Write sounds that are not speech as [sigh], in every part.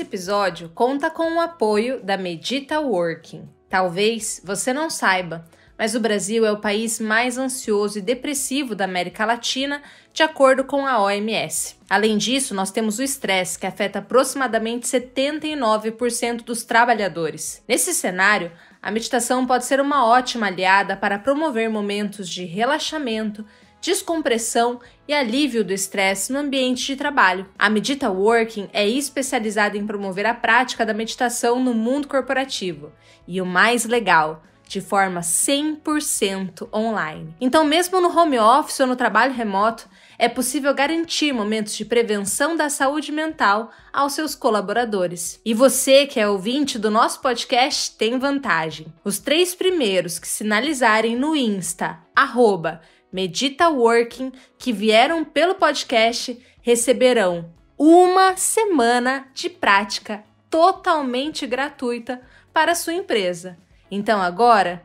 Esse episódio conta com o apoio da Medita Working. Talvez você não saiba, mas o Brasil é o país mais ansioso e depressivo da América Latina, de acordo com a OMS. Além disso, nós temos o estresse, que afeta aproximadamente 79% dos trabalhadores. Nesse cenário, a meditação pode ser uma ótima aliada para promover momentos de relaxamento descompressão e alívio do estresse no ambiente de trabalho. A Medita Working é especializada em promover a prática da meditação no mundo corporativo. E o mais legal, de forma 100% online. Então, mesmo no home office ou no trabalho remoto, é possível garantir momentos de prevenção da saúde mental aos seus colaboradores. E você, que é ouvinte do nosso podcast, tem vantagem. Os três primeiros que sinalizarem no Insta, arroba, Medita Working que vieram pelo podcast receberão uma semana de prática totalmente gratuita para sua empresa. Então agora,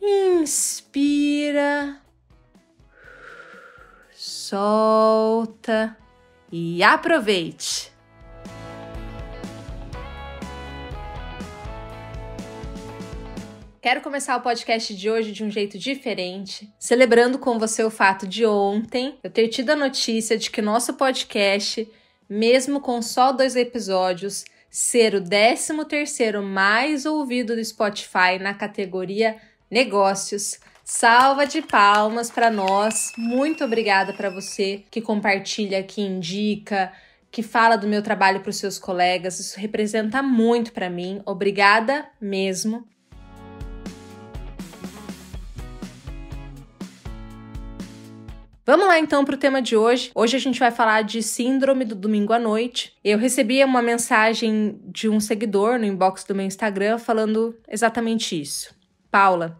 inspira, solta e aproveite. Quero começar o podcast de hoje de um jeito diferente, celebrando com você o fato de ontem eu ter tido a notícia de que nosso podcast, mesmo com só dois episódios, ser o 13º mais ouvido do Spotify na categoria Negócios. Salva de palmas para nós. Muito obrigada para você que compartilha, que indica, que fala do meu trabalho para os seus colegas. Isso representa muito para mim. Obrigada mesmo. Vamos lá então para o tema de hoje. Hoje a gente vai falar de síndrome do domingo à noite. Eu recebi uma mensagem de um seguidor no inbox do meu Instagram falando exatamente isso. Paula,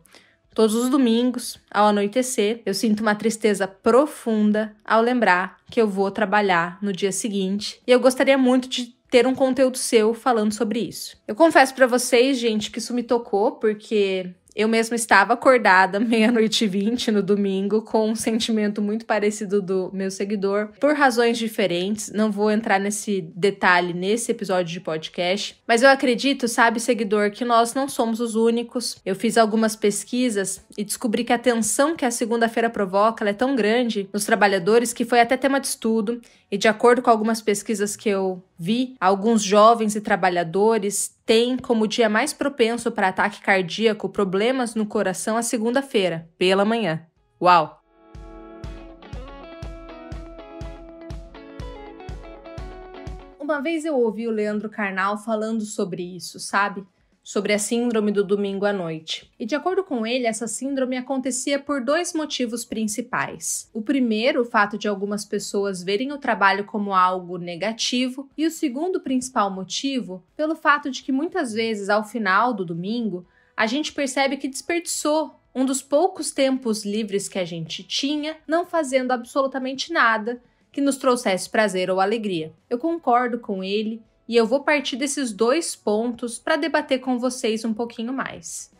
todos os domingos, ao anoitecer, eu sinto uma tristeza profunda ao lembrar que eu vou trabalhar no dia seguinte e eu gostaria muito de ter um conteúdo seu falando sobre isso. Eu confesso para vocês, gente, que isso me tocou porque eu mesma estava acordada [laughs] meia-noite e vinte no domingo com um sentimento muito parecido do meu seguidor, por razões diferentes. Não vou entrar nesse detalhe nesse episódio de podcast, mas eu acredito, sabe, seguidor, que nós não somos os únicos. Eu fiz algumas pesquisas e descobri que a tensão que a segunda-feira provoca é tão grande nos trabalhadores que foi até tema de estudo, e de acordo com algumas pesquisas que eu vi, alguns jovens e trabalhadores tem como dia mais propenso para ataque cardíaco problemas no coração a segunda-feira, pela manhã. Uau! Uma vez eu ouvi o Leandro Carnal falando sobre isso, sabe? sobre a síndrome do domingo à noite. E de acordo com ele, essa síndrome acontecia por dois motivos principais. O primeiro, o fato de algumas pessoas verem o trabalho como algo negativo, e o segundo principal motivo, pelo fato de que muitas vezes ao final do domingo, a gente percebe que desperdiçou um dos poucos tempos livres que a gente tinha, não fazendo absolutamente nada que nos trouxesse prazer ou alegria. Eu concordo com ele e eu vou partir desses dois pontos para debater com vocês um pouquinho mais.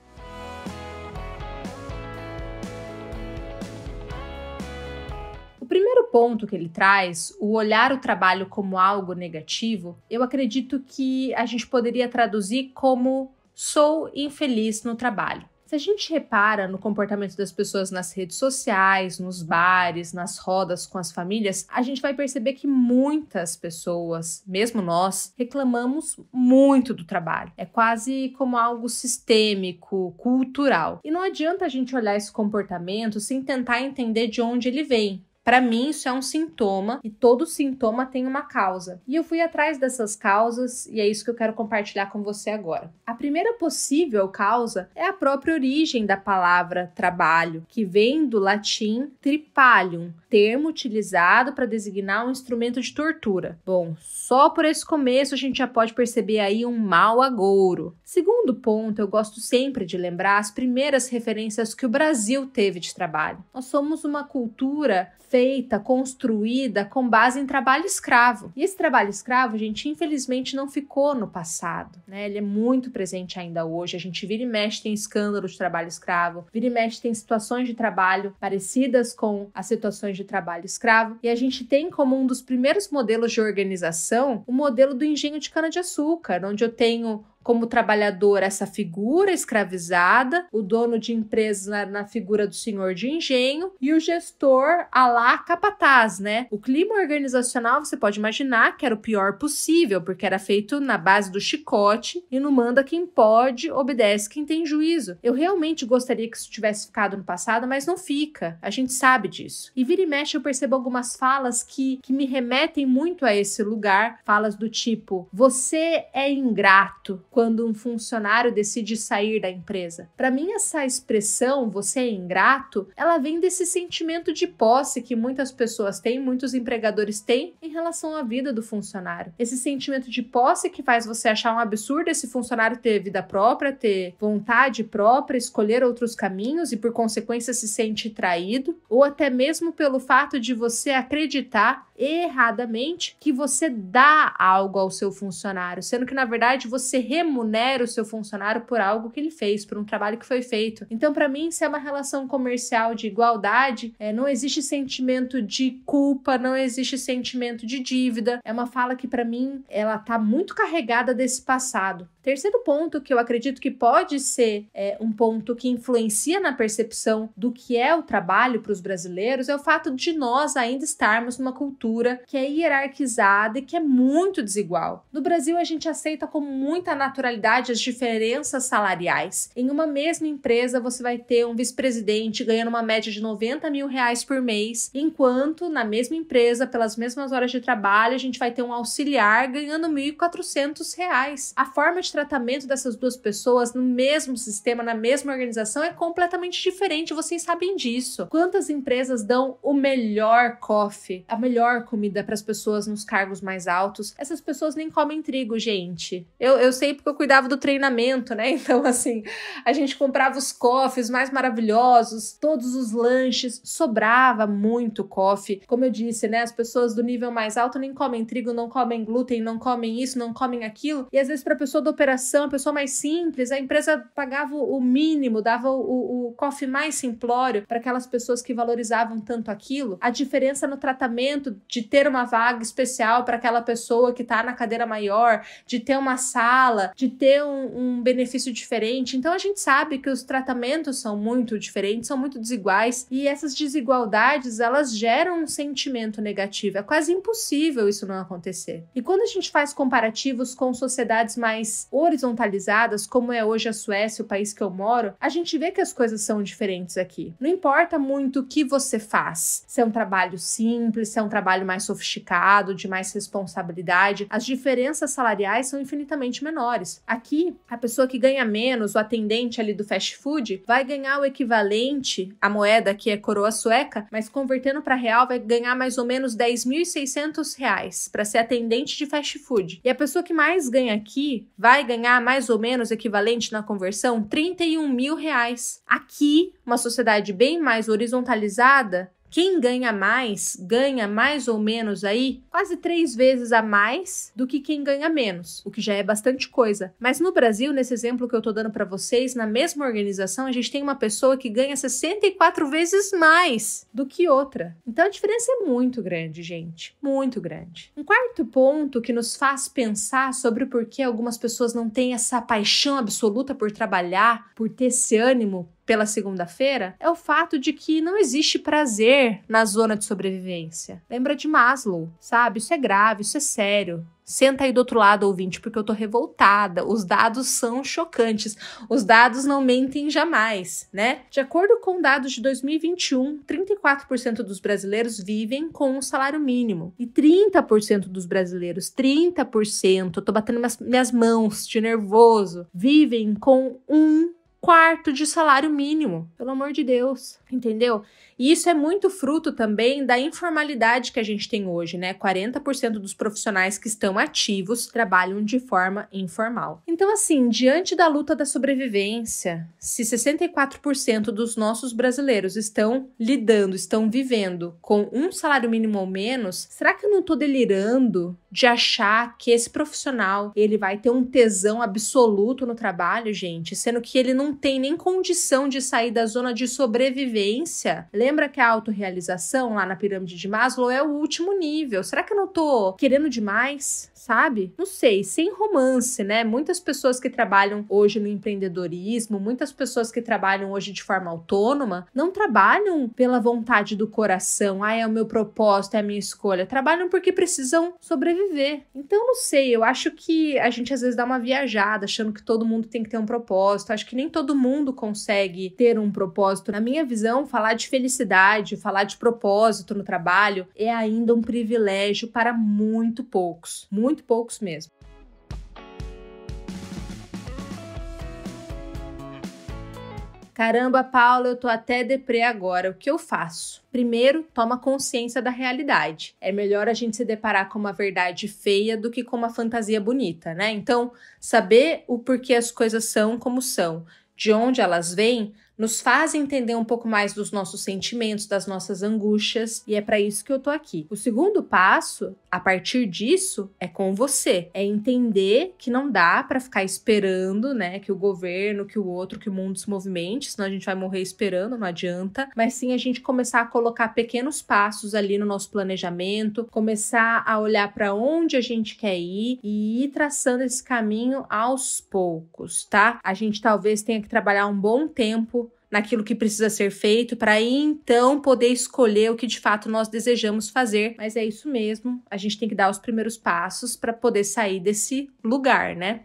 O primeiro ponto que ele traz, o olhar o trabalho como algo negativo, eu acredito que a gente poderia traduzir como sou infeliz no trabalho. Se a gente repara no comportamento das pessoas nas redes sociais, nos bares, nas rodas com as famílias, a gente vai perceber que muitas pessoas, mesmo nós, reclamamos muito do trabalho. É quase como algo sistêmico, cultural. E não adianta a gente olhar esse comportamento sem tentar entender de onde ele vem, para mim, isso é um sintoma e todo sintoma tem uma causa. E eu fui atrás dessas causas e é isso que eu quero compartilhar com você agora. A primeira possível causa é a própria origem da palavra trabalho, que vem do latim tripalium, termo utilizado para designar um instrumento de tortura. Bom, só por esse começo a gente já pode perceber aí um mau agouro. Segundo ponto, eu gosto sempre de lembrar as primeiras referências que o Brasil teve de trabalho. Nós somos uma cultura feita, construída com base em trabalho escravo. E esse trabalho escravo, gente, infelizmente não ficou no passado, né? Ele é muito presente ainda hoje. A gente vira e mexe tem escândalo de trabalho escravo, vira e mexe tem situações de trabalho parecidas com as situações de trabalho escravo. E a gente tem como um dos primeiros modelos de organização o modelo do engenho de cana-de-açúcar, onde eu tenho como trabalhador essa figura escravizada, o dono de empresa na, na figura do senhor de engenho e o gestor a lá capataz, né? O clima organizacional, você pode imaginar que era o pior possível, porque era feito na base do chicote e não manda quem pode, obedece quem tem juízo. Eu realmente gostaria que isso tivesse ficado no passado, mas não fica. A gente sabe disso. E vira e mexe eu percebo algumas falas que, que me remetem muito a esse lugar, falas do tipo: você é ingrato, quando um funcionário decide sair da empresa. Para mim, essa expressão você é ingrato, ela vem desse sentimento de posse que muitas pessoas têm, muitos empregadores têm em relação à vida do funcionário. Esse sentimento de posse que faz você achar um absurdo esse funcionário ter vida própria, ter vontade própria, escolher outros caminhos e por consequência se sente traído, ou até mesmo pelo fato de você acreditar erradamente que você dá algo ao seu funcionário, sendo que na verdade você remunera o seu funcionário por algo que ele fez, por um trabalho que foi feito. Então, para mim, se é uma relação comercial de igualdade, é, não existe sentimento de culpa, não existe sentimento de dívida. É uma fala que, para mim, ela tá muito carregada desse passado. Terceiro ponto que eu acredito que pode ser é, um ponto que influencia na percepção do que é o trabalho para os brasileiros é o fato de nós ainda estarmos numa cultura que é hierarquizada e que é muito desigual. No Brasil, a gente aceita com muita naturalidade as diferenças salariais. Em uma mesma empresa, você vai ter um vice-presidente ganhando uma média de 90 mil reais por mês, enquanto na mesma empresa, pelas mesmas horas de trabalho, a gente vai ter um auxiliar ganhando 1.400 reais. A forma de tratamento dessas duas pessoas no mesmo sistema, na mesma organização, é completamente diferente. Vocês sabem disso. Quantas empresas dão o melhor coffee, a melhor comida para as pessoas nos cargos mais altos? Essas pessoas nem comem trigo, gente. Eu, eu sei porque eu cuidava do treinamento, né? [laughs] Então, assim, a gente comprava os coffees mais maravilhosos, todos os lanches, sobrava muito coffee. Como eu disse, né? As pessoas do nível mais alto nem comem trigo, não comem glúten, não comem isso, não comem aquilo. E às vezes, para a pessoa do operação, a pessoa mais simples, a empresa pagava o mínimo, dava o, o cofre mais simplório para aquelas pessoas que valorizavam tanto aquilo. A diferença no tratamento de ter uma vaga especial para aquela pessoa que está na cadeira maior, de ter uma sala, de ter um, um benefício diferente. Então a gente sabe que os tratamentos são muito diferentes, são muito desiguais e essas desigualdades elas geram um sentimento negativo. É quase impossível isso não acontecer. E quando a gente faz comparativos com sociedades mais horizontalizadas, como é hoje a Suécia, o país que eu moro, a gente vê que as coisas são diferentes aqui. Não importa muito o que você faz, se é um trabalho simples, se é um trabalho mais sofisticado, de mais responsabilidade, as diferenças salariais são infinitamente menores. Aqui, a pessoa que ganha menos, o atendente ali do fast food, vai ganhar o equivalente à moeda que é coroa sueca, mas convertendo para real, vai ganhar mais ou menos 10.600 reais para ser atendente de fast food. E a pessoa que mais ganha aqui vai vai ganhar mais ou menos equivalente na conversão 31 mil reais. Aqui, uma sociedade bem mais horizontalizada, quem ganha mais, ganha mais ou menos aí quase três vezes a mais do que quem ganha menos, o que já é bastante coisa. Mas no Brasil, nesse exemplo que eu tô dando para vocês, na mesma organização, a gente tem uma pessoa que ganha 64 vezes mais do que outra. Então a diferença é muito grande, gente. Muito grande. Um quarto ponto que nos faz pensar sobre por que algumas pessoas não têm essa paixão absoluta por trabalhar, por ter esse ânimo pela segunda-feira é o fato de que não existe prazer na zona de sobrevivência. Lembra de Maslow, sabe? Isso é grave, isso é sério. Senta aí do outro lado, ouvinte, porque eu tô revoltada. Os dados são chocantes. Os dados não mentem jamais, né? De acordo com dados de 2021, 34% dos brasileiros vivem com um salário mínimo. E 30% dos brasileiros, 30%, eu tô batendo minhas, minhas mãos de nervoso, vivem com um quarto de salário mínimo, pelo amor de Deus, entendeu? E isso é muito fruto também da informalidade que a gente tem hoje, né? 40% dos profissionais que estão ativos trabalham de forma informal. Então, assim, diante da luta da sobrevivência, se 64% dos nossos brasileiros estão lidando, estão vivendo com um salário mínimo ou menos, será que eu não estou delirando de achar que esse profissional ele vai ter um tesão absoluto no trabalho, gente, sendo que ele não não tem nem condição de sair da zona de sobrevivência. Lembra que a autorrealização lá na pirâmide de Maslow é o último nível. Será que eu não tô querendo demais? sabe? Não sei, sem romance, né? Muitas pessoas que trabalham hoje no empreendedorismo, muitas pessoas que trabalham hoje de forma autônoma, não trabalham pela vontade do coração, ah, é o meu propósito, é a minha escolha. Trabalham porque precisam sobreviver. Então, não sei, eu acho que a gente às vezes dá uma viajada, achando que todo mundo tem que ter um propósito. Acho que nem todo mundo consegue ter um propósito. Na minha visão, falar de felicidade, falar de propósito no trabalho é ainda um privilégio para muito poucos. Muito muito poucos mesmo. Caramba, Paula, eu tô até deprê agora. O que eu faço? Primeiro, toma consciência da realidade. É melhor a gente se deparar com uma verdade feia do que com uma fantasia bonita, né? Então, saber o porquê as coisas são como são, de onde elas vêm, nos fazem entender um pouco mais dos nossos sentimentos, das nossas angústias, e é para isso que eu tô aqui. O segundo passo, a partir disso, é com você, é entender que não dá para ficar esperando, né, que o governo, que o outro, que o mundo se movimente, senão a gente vai morrer esperando, não adianta, mas sim a gente começar a colocar pequenos passos ali no nosso planejamento, começar a olhar para onde a gente quer ir e ir traçando esse caminho aos poucos, tá? A gente talvez tenha que trabalhar um bom tempo naquilo que precisa ser feito para então poder escolher o que de fato nós desejamos fazer. Mas é isso mesmo, a gente tem que dar os primeiros passos para poder sair desse lugar, né?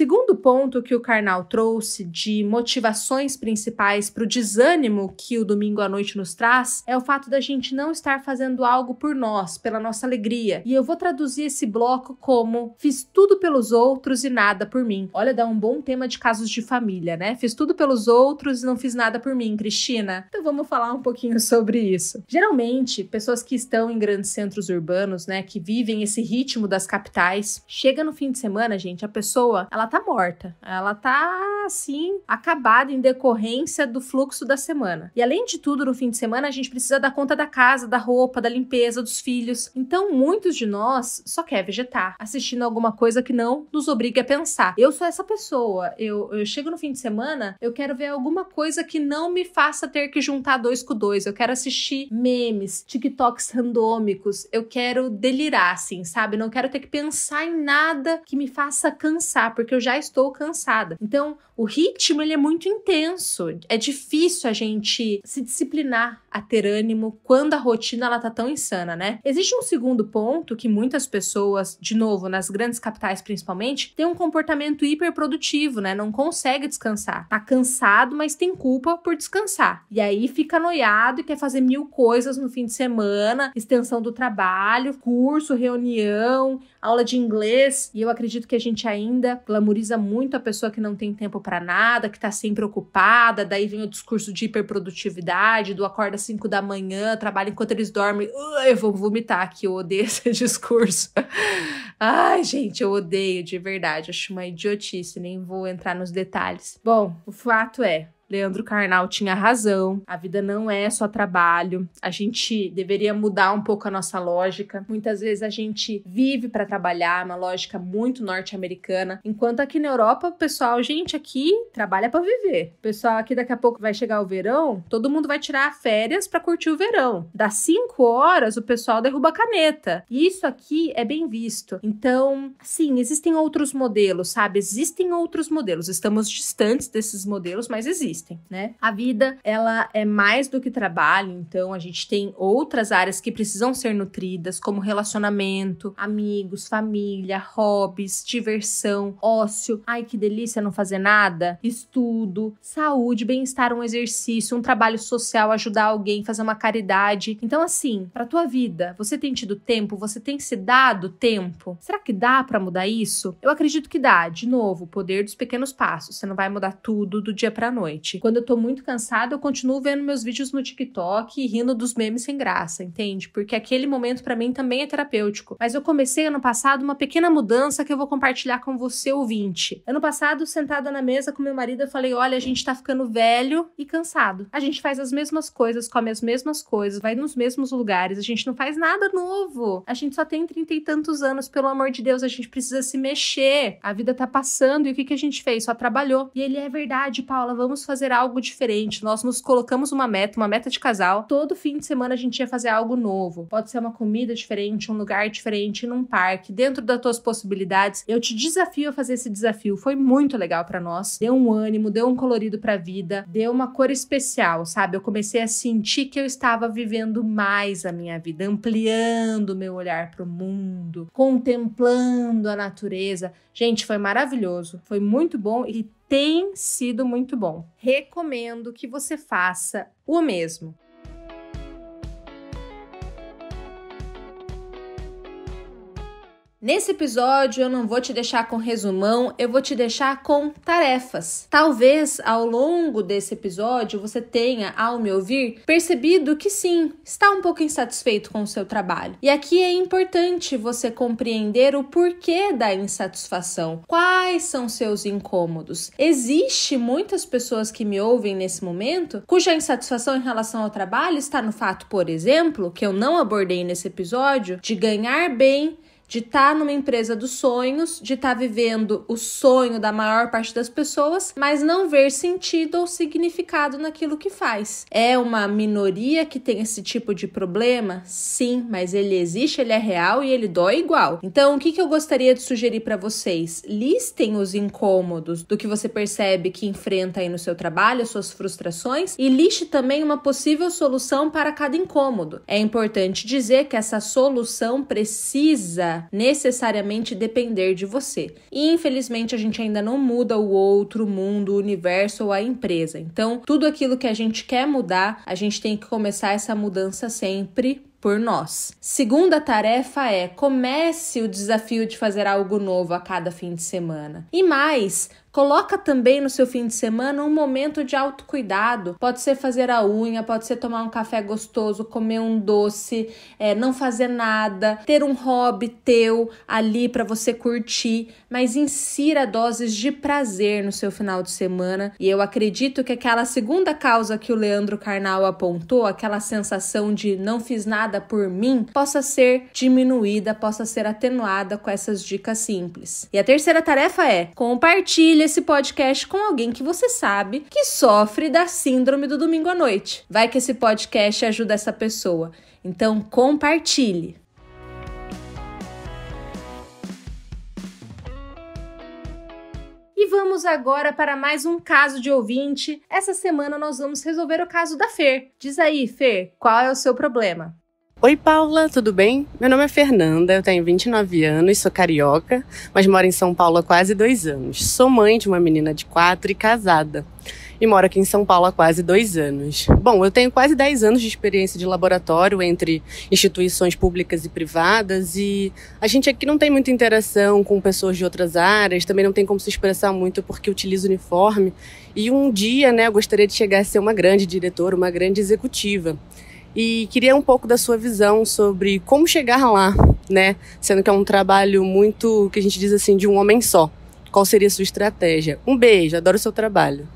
Segundo ponto que o Karnal trouxe de motivações principais para o desânimo que o domingo à noite nos traz é o fato da gente não estar fazendo algo por nós, pela nossa alegria. E eu vou traduzir esse bloco como fiz tudo pelos outros e nada por mim. Olha, dá um bom tema de casos de família, né? Fiz tudo pelos outros e não fiz nada por mim, Cristina. Então vamos falar um pouquinho [laughs] sobre isso. Geralmente, pessoas que estão em grandes centros urbanos, né, que vivem esse ritmo das capitais, chega no fim de semana, gente, a pessoa ela tá morta. Ela tá assim, acabada em decorrência do fluxo da semana. E além de tudo, no fim de semana a gente precisa dar conta da casa, da roupa, da limpeza, dos filhos. Então, muitos de nós só quer vegetar, assistindo alguma coisa que não nos obrigue a pensar. Eu sou essa pessoa. Eu, eu chego no fim de semana, eu quero ver alguma coisa que não me faça ter que juntar dois com dois. Eu quero assistir memes, TikToks randômicos. Eu quero delirar, assim, sabe? Não quero ter que pensar em nada que me faça cansar, porque eu eu já estou cansada. Então, o ritmo ele é muito intenso. É difícil a gente se disciplinar a ter ânimo quando a rotina ela tá tão insana, né? Existe um segundo ponto que muitas pessoas, de novo, nas grandes capitais principalmente, têm um comportamento hiperprodutivo, né? Não consegue descansar. Tá cansado, mas tem culpa por descansar. E aí fica noiado e quer fazer mil coisas no fim de semana, extensão do trabalho, curso, reunião, aula de inglês, e eu acredito que a gente ainda glamoriza muito a pessoa que não tem tempo para nada, que tá sempre ocupada, daí vem o discurso de hiperprodutividade, do acorda às 5 da manhã, trabalha enquanto eles dormem. Uh, eu vou vomitar aqui, eu odeio [laughs] esse discurso. Ai, gente, eu odeio de verdade, acho uma idiotice, nem vou entrar nos detalhes. Bom, o fato é, Leandro Carnal tinha razão. A vida não é só trabalho. A gente deveria mudar um pouco a nossa lógica. Muitas vezes a gente vive para trabalhar, uma lógica muito norte-americana. Enquanto aqui na Europa, o pessoal, gente, aqui trabalha para viver. O pessoal aqui daqui a pouco vai chegar o verão, todo mundo vai tirar férias para curtir o verão. Das 5 horas, o pessoal derruba a caneta. E isso aqui é bem visto. Então, sim, existem outros modelos, sabe? Existem outros modelos. Estamos distantes desses modelos, mas existem existem, né? A vida, ela é mais do que trabalho, então a gente tem outras áreas que precisam ser nutridas, como relacionamento, amigos, família, hobbies, diversão, ócio. Ai, que delícia não fazer nada. Estudo, saúde, bem-estar, um exercício, um trabalho social, ajudar alguém, fazer uma caridade. Então assim, para tua vida, você tem tido tempo, você tem se dado tempo? Será que dá para mudar isso? Eu acredito que dá. De novo, o poder dos pequenos passos. Você não vai mudar tudo do dia para noite quando eu tô muito cansada, eu continuo vendo meus vídeos no TikTok e rindo dos memes sem graça, entende? Porque aquele momento para mim também é terapêutico. Mas eu comecei ano passado uma pequena mudança que eu vou compartilhar com você, ouvinte. Ano passado, sentada na mesa com meu marido, eu falei: olha, a gente tá ficando velho e cansado. A gente faz as mesmas coisas, come as mesmas coisas, vai nos mesmos lugares, a gente não faz nada novo. A gente só tem trinta e tantos anos, pelo amor de Deus, a gente precisa se mexer. A vida tá passando e o que, que a gente fez? Só trabalhou. E ele é verdade, Paula, vamos fazer fazer algo diferente. Nós nos colocamos uma meta, uma meta de casal. Todo fim de semana a gente ia fazer algo novo. Pode ser uma comida diferente, um lugar diferente, num parque, dentro das tuas possibilidades. Eu te desafio a fazer esse desafio. Foi muito legal para nós. Deu um ânimo, deu um colorido pra vida, deu uma cor especial, sabe? Eu comecei a sentir que eu estava vivendo mais a minha vida, ampliando meu olhar pro mundo, contemplando a natureza. Gente, foi maravilhoso, foi muito bom e tem sido muito bom. Recomendo que você faça o mesmo. Nesse episódio eu não vou te deixar com resumão, eu vou te deixar com tarefas. Talvez ao longo desse episódio você tenha, ao me ouvir, percebido que sim, está um pouco insatisfeito com o seu trabalho. E aqui é importante você compreender o porquê da insatisfação, quais são seus incômodos. Existe muitas pessoas que me ouvem nesse momento cuja insatisfação em relação ao trabalho está no fato, por exemplo, que eu não abordei nesse episódio, de ganhar bem de estar tá numa empresa dos sonhos, de estar tá vivendo o sonho da maior parte das pessoas, mas não ver sentido ou significado naquilo que faz. É uma minoria que tem esse tipo de problema? Sim, mas ele existe, ele é real e ele dói igual. Então, o que, que eu gostaria de sugerir para vocês? Listem os incômodos do que você percebe que enfrenta aí no seu trabalho, suas frustrações, e liste também uma possível solução para cada incômodo. É importante dizer que essa solução precisa necessariamente depender de você. E infelizmente a gente ainda não muda o outro, o mundo, o universo ou a empresa. Então, tudo aquilo que a gente quer mudar, a gente tem que começar essa mudança sempre por nós. Segunda tarefa é comece o desafio de fazer algo novo a cada fim de semana. E mais, Coloca também no seu fim de semana um momento de autocuidado. Pode ser fazer a unha, pode ser tomar um café gostoso, comer um doce, é, não fazer nada, ter um hobby teu ali para você curtir, mas insira doses de prazer no seu final de semana. E eu acredito que aquela segunda causa que o Leandro Carnal apontou, aquela sensação de não fiz nada por mim, possa ser diminuída, possa ser atenuada com essas dicas simples. E a terceira tarefa é compartilhe compartilhe esse podcast com alguém que você sabe que sofre da síndrome do domingo à noite. Vai que esse podcast ajuda essa pessoa. Então, compartilhe. E vamos agora para mais um caso de ouvinte. Essa semana nós vamos resolver o caso da Fer. Diz aí, Fer, qual é o seu problema? Oi, Paula, tudo bem? Meu nome é Fernanda, eu tenho 29 anos, sou carioca, mas moro em São Paulo há quase dois anos. Sou mãe de uma menina de quatro e casada. E moro aqui em São Paulo há quase dois anos. Bom, eu tenho quase 10 anos de experiência de laboratório entre instituições públicas e privadas, e a gente aqui não tem muita interação com pessoas de outras áreas, também não tem como se expressar muito porque utiliza uniforme. E um dia, né, eu gostaria de chegar a ser uma grande diretora, uma grande executiva e queria um pouco da sua visão sobre como chegar lá, né? Sendo que é um trabalho muito que a gente diz assim de um homem só. Qual seria a sua estratégia? Um beijo, adoro o seu trabalho.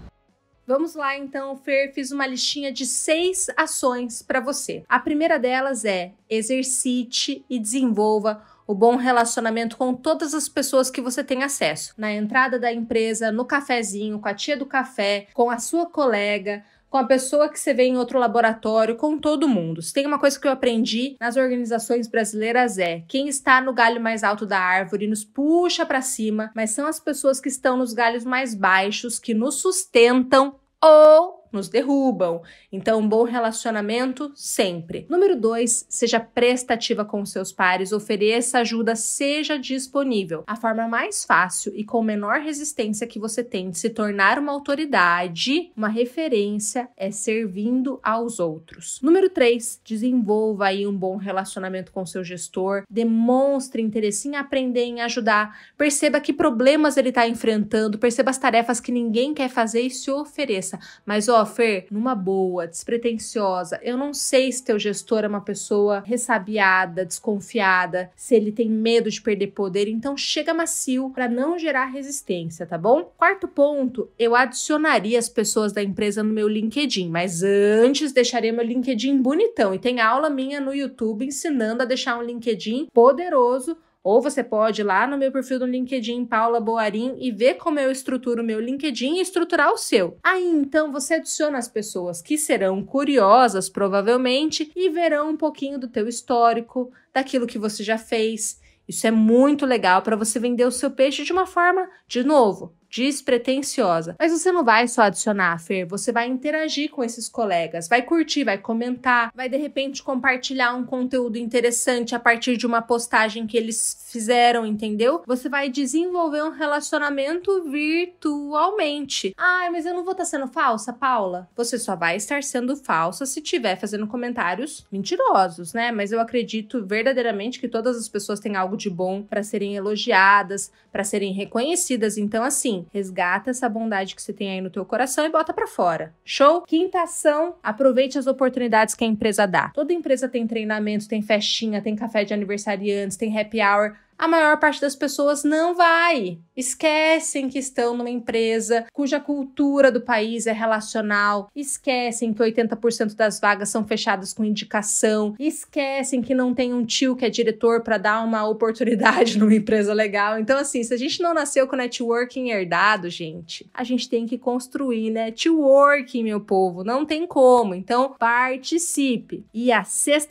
Vamos lá então, Fer, fiz uma listinha de seis ações para você. A primeira delas é exercite e desenvolva o bom relacionamento com todas as pessoas que você tem acesso. Na entrada da empresa, no cafezinho, com a tia do café, com a sua colega, com a pessoa que você vê em outro laboratório, com todo mundo. Se tem uma coisa que eu aprendi nas organizações brasileiras é: quem está no galho mais alto da árvore nos puxa para cima, mas são as pessoas que estão nos galhos mais baixos que nos sustentam ou nos derrubam. Então, um bom relacionamento sempre. Número dois, seja prestativa com seus pares, ofereça ajuda, seja disponível. A forma mais fácil e com menor resistência que você tem de se tornar uma autoridade, uma referência, é servindo aos outros. Número três, desenvolva aí um bom relacionamento com seu gestor, demonstre interesse em aprender, em ajudar, perceba que problemas ele está enfrentando, perceba as tarefas que ninguém quer fazer e se ofereça. Mas, ó, ó, Fer, numa boa, despretensiosa, eu não sei se teu gestor é uma pessoa ressabiada, desconfiada, se ele tem medo de perder poder, então chega macio para não gerar resistência, tá bom? Quarto ponto, eu adicionaria as pessoas da empresa no meu LinkedIn, mas antes deixaria meu LinkedIn bonitão e tem aula minha no YouTube ensinando a deixar um LinkedIn poderoso ou você pode ir lá no meu perfil do LinkedIn Paula Boarim e ver como eu estruturo o meu LinkedIn e estruturar o seu. Aí então você adiciona as pessoas que serão curiosas, provavelmente, e verão um pouquinho do teu histórico, daquilo que você já fez. Isso é muito legal para você vender o seu peixe de uma forma, de novo, despretensiosa. Mas você não vai só adicionar a Fer, você vai interagir com esses colegas, vai curtir, vai comentar, vai de repente compartilhar um conteúdo interessante a partir de uma postagem que eles fizeram, entendeu? Você vai desenvolver um relacionamento virtualmente. Ai, mas eu não vou estar tá sendo falsa, Paula. Você só vai estar sendo falsa se tiver fazendo comentários mentirosos, né? Mas eu acredito verdadeiramente que todas as pessoas têm algo de bom para serem elogiadas, para serem reconhecidas. Então, assim, resgata essa bondade que você tem aí no teu coração e bota para fora. Show? Quinta ação, aproveite as oportunidades que a empresa dá. Toda empresa tem treinamento, tem festinha, tem café de aniversariantes, tem happy hour a maior parte das pessoas não vai. Esquecem que estão numa empresa cuja cultura do país é relacional, esquecem que 80% das vagas são fechadas com indicação, esquecem que não tem um tio que é diretor para dar uma oportunidade [laughs] numa empresa legal. Então, assim, se a gente não nasceu com networking herdado, gente, a gente tem que construir networking, meu povo. Não tem como. Então, participe. E a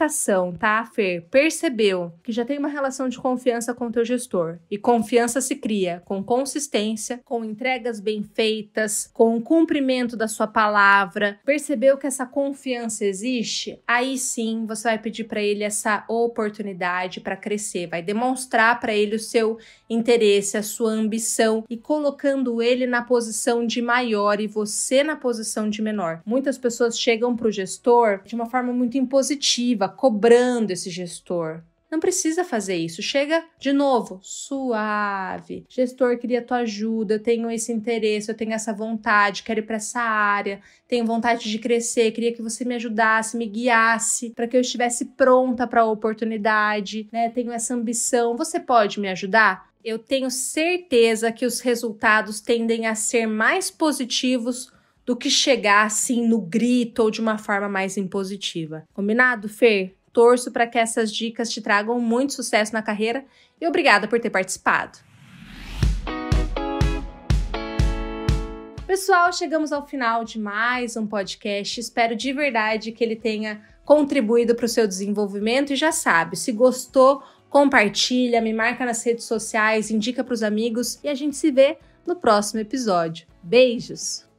ação, tá, Fer? Percebeu que já tem uma relação de confiança confiança com teu gestor. E confiança se cria com consistência, com entregas bem feitas, com o cumprimento da sua palavra. Percebeu que essa confiança existe? Aí sim, você vai pedir para ele essa oportunidade para crescer, vai demonstrar para ele o seu interesse, a sua ambição e colocando ele na posição de maior e você na posição de menor. Muitas pessoas chegam para o gestor de uma forma muito impositiva, cobrando esse gestor. Não precisa fazer isso. Chega de novo, suave. Gestor, queria tua ajuda, eu tenho esse interesse, eu tenho essa vontade, quero ir para essa área, tenho vontade de crescer, queria que você me ajudasse, me guiasse para que eu estivesse pronta para a oportunidade, né? Tenho essa ambição. Você pode me ajudar? Eu tenho certeza que os resultados tendem a ser mais positivos do que chegar assim no grito ou de uma forma mais impositiva. Combinado, Fer? torço para que essas dicas te tragam muito sucesso na carreira e obrigada por ter participado. Pessoal, chegamos ao final de mais um podcast. Espero de verdade que ele tenha contribuído para o seu desenvolvimento e já sabe, se gostou, compartilha, me marca nas redes sociais, indica para os amigos e a gente se vê no próximo episódio. Beijos!